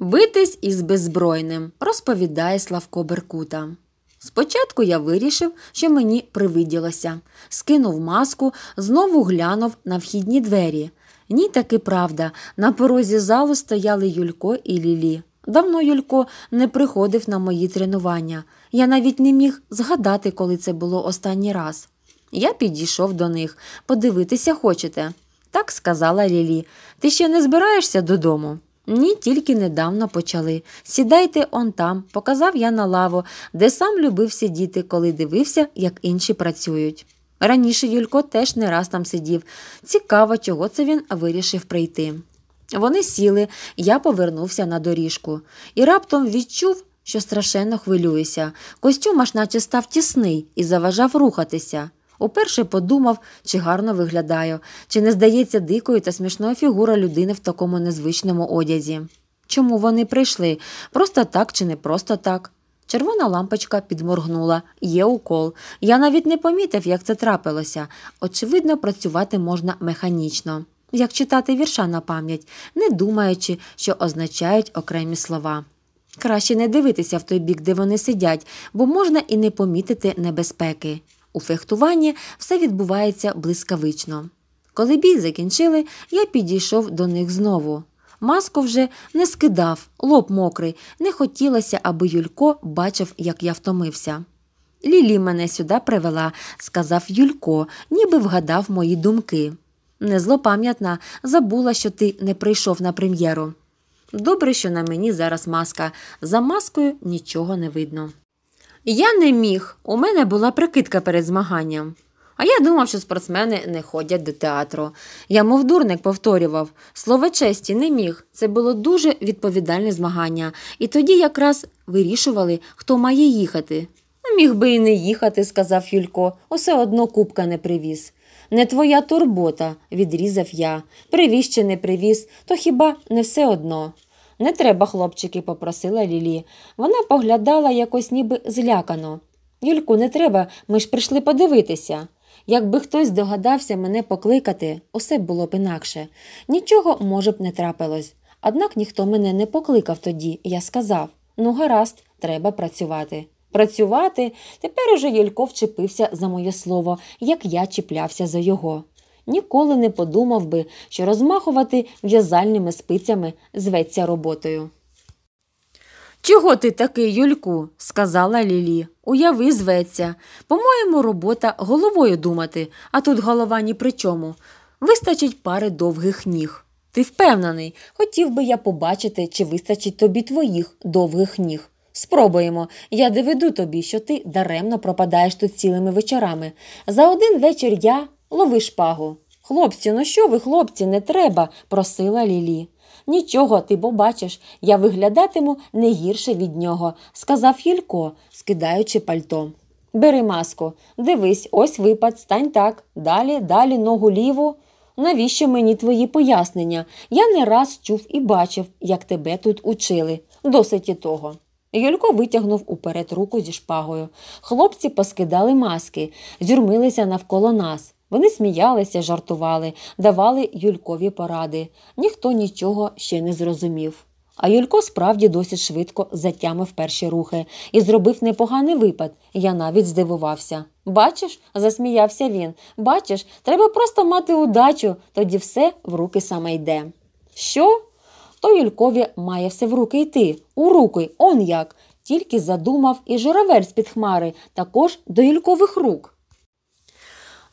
Битись із беззбройним, розповідає Славко Беркута. Спочатку я вирішив, що мені привиділося, скинув маску, знову глянув на вхідні двері. Ні, таки правда, на порозі залу стояли Юлько і Лілі. Давно Юлько не приходив на мої тренування. Я навіть не міг згадати, коли це було останній раз. Я підійшов до них подивитися хочете. Так сказала Лілі. Ти ще не збираєшся додому? Ні, тільки недавно почали. Сідайте он там, показав я на лаву, де сам любив сидіти, коли дивився, як інші працюють. Раніше Юлько теж не раз там сидів. Цікаво, чого це він вирішив прийти. Вони сіли, я повернувся на доріжку і раптом відчув, що страшенно хвилююся. Костюм аж наче став тісний і заважав рухатися. Уперше подумав, чи гарно виглядаю, чи не здається дикою та смішною фігура людини в такому незвичному одязі. Чому вони прийшли? Просто так чи не просто так? Червона лампочка підморгнула, є укол. Я навіть не помітив, як це трапилося. Очевидно, працювати можна механічно, як читати вірша на пам'ять, не думаючи, що означають окремі слова. Краще не дивитися в той бік, де вони сидять, бо можна і не помітити небезпеки. У фехтуванні все відбувається блискавично. Коли бій закінчили, я підійшов до них знову. Маску вже не скидав, лоб мокрий, не хотілося, аби Юлько бачив, як я втомився. Лілі мене сюди привела, сказав Юлько, ніби вгадав мої думки. Незлопам'ятна, забула, що ти не прийшов на прем'єру. Добре, що на мені зараз маска. За маскою нічого не видно. Я не міг, у мене була прикидка перед змаганням. А я думав, що спортсмени не ходять до театру. Я, мов дурник, повторював слово честі не міг. Це було дуже відповідальне змагання, і тоді якраз вирішували, хто має їхати. «Ну, міг би і не їхати, сказав Юлько, усе одно кубка не привіз. Не твоя турбота, відрізав я. Привіз чи не привіз, то хіба не все одно. Не треба, хлопчики, попросила Лілі. Вона поглядала якось ніби злякано. Юльку, не треба, ми ж прийшли подивитися. Якби хтось догадався мене покликати, усе б було б інакше. Нічого, може б, не трапилось. Однак ніхто мене не покликав тоді, я сказав ну, гаразд, треба працювати. Працювати тепер уже Юлько вчепився за моє слово, як я чіплявся за його ніколи не подумав би, що розмахувати в'язальними спицями зветься роботою. Чого ти такий, Юльку? сказала Лілі. Уяви, зветься. По-моєму, робота головою думати, а тут голова ні при чому. Вистачить пари довгих ніг. Ти впевнений, хотів би я побачити, чи вистачить тобі твоїх довгих ніг. Спробуємо, я доведу тобі, що ти даремно пропадаєш тут цілими вечорами. За один вечір я Лови шпагу. Хлопці, ну що ви, хлопці, не треба, просила Лілі. Нічого, ти бо бачиш, я виглядатиму не гірше від нього, сказав Юлько, скидаючи пальто. Бери маску, дивись, ось випад, стань так, далі, далі, ногу ліву. Навіщо мені твої пояснення? Я не раз чув і бачив, як тебе тут учили. Досить і того. Юлько витягнув уперед руку зі шпагою. Хлопці поскидали маски, зюрмилися навколо нас. Вони сміялися, жартували, давали Юлькові поради. Ніхто нічого ще не зрозумів. А Юлько справді досить швидко затямив перші рухи і зробив непоганий випад. Я навіть здивувався. Бачиш, засміявся він. Бачиш, треба просто мати удачу, тоді все в руки саме йде. Що? То Юлькові має все в руки йти, у руки, он як, тільки задумав і журавель з під хмари, також до Юлькових рук.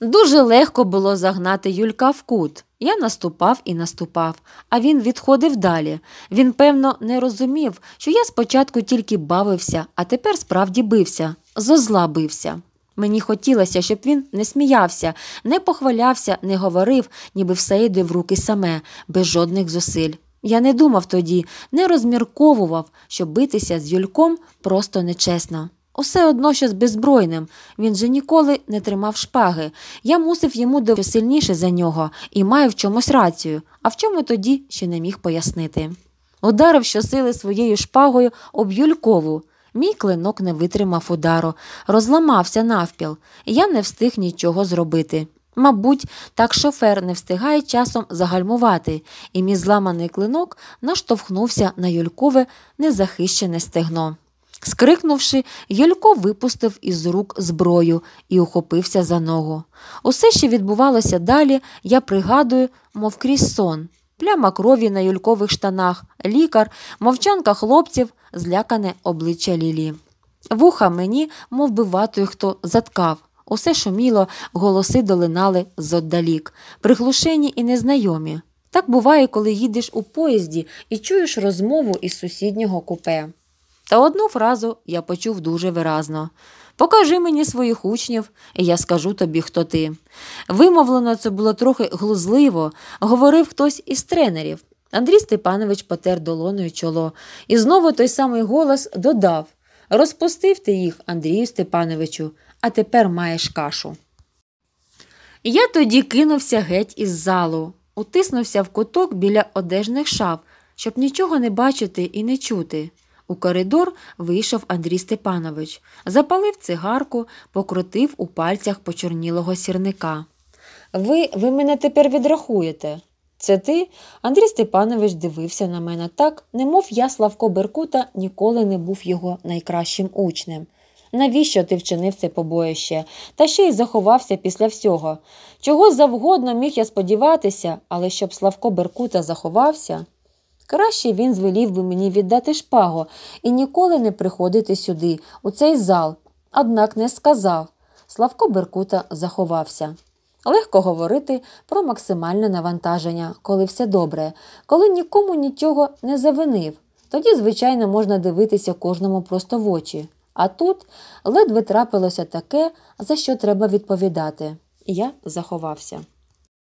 Дуже легко було загнати Юлька в кут. Я наступав і наступав, а він відходив далі. Він, певно, не розумів, що я спочатку тільки бавився, а тепер справді бився, зо зла бився. Мені хотілося, щоб він не сміявся, не похвалявся, не говорив, ніби все йде в руки саме, без жодних зусиль. Я не думав тоді, не розмірковував, що битися з Юльком просто нечесно. Усе одно що з беззбройним. Він же ніколи не тримав шпаги. Я мусив йому до сильніше за нього і маю в чомусь рацію, а в чому тоді ще не міг пояснити. Ударив щосили своєю шпагою об Юлькову. Мій клинок не витримав удару, розламався навпіл, я не встиг нічого зробити. Мабуть, так шофер не встигає часом загальмувати, і мій зламаний клинок наштовхнувся на Юлькове незахищене стегно. Скрикнувши, Юлько випустив із рук зброю і ухопився за ногу. Усе, що відбувалося далі, я пригадую, мов крізь сон, пляма крові на юлькових штанах, лікар, мовчанка хлопців, злякане обличчя Лілі. Вуха мені, мов би ватою хто заткав. Усе шуміло, голоси долинали зоддалік, приглушені і незнайомі. Так буває, коли їдеш у поїзді і чуєш розмову із сусіднього купе. Та одну фразу я почув дуже виразно покажи мені своїх учнів, і я скажу тобі, хто ти. Вимовлено це було трохи глузливо, говорив хтось із тренерів. Андрій Степанович потер долоною чоло, і знову той самий голос додав Розпустив ти їх, Андрію Степановичу, а тепер маєш кашу. Я тоді кинувся геть із залу, утиснувся в куток біля одежних шаф, щоб нічого не бачити і не чути. У коридор вийшов Андрій Степанович, запалив цигарку, покрутив у пальцях почорнілого сірника. Ви ви мене тепер відрахуєте. Це ти? Андрій Степанович дивився на мене так, немов я, Славко Беркута, ніколи не був його найкращим учнем. Навіщо ти вчинив це побоїще, та ще й заховався після всього? Чого завгодно міг я сподіватися, але щоб Славко Беркута заховався. Краще він звелів би мені віддати шпагу і ніколи не приходити сюди, у цей зал, однак не сказав. Славко Беркута заховався. Легко говорити про максимальне навантаження, коли все добре, коли нікому нічого не завинив. Тоді, звичайно, можна дивитися кожному просто в очі. А тут ледве трапилося таке, за що треба відповідати. Я заховався.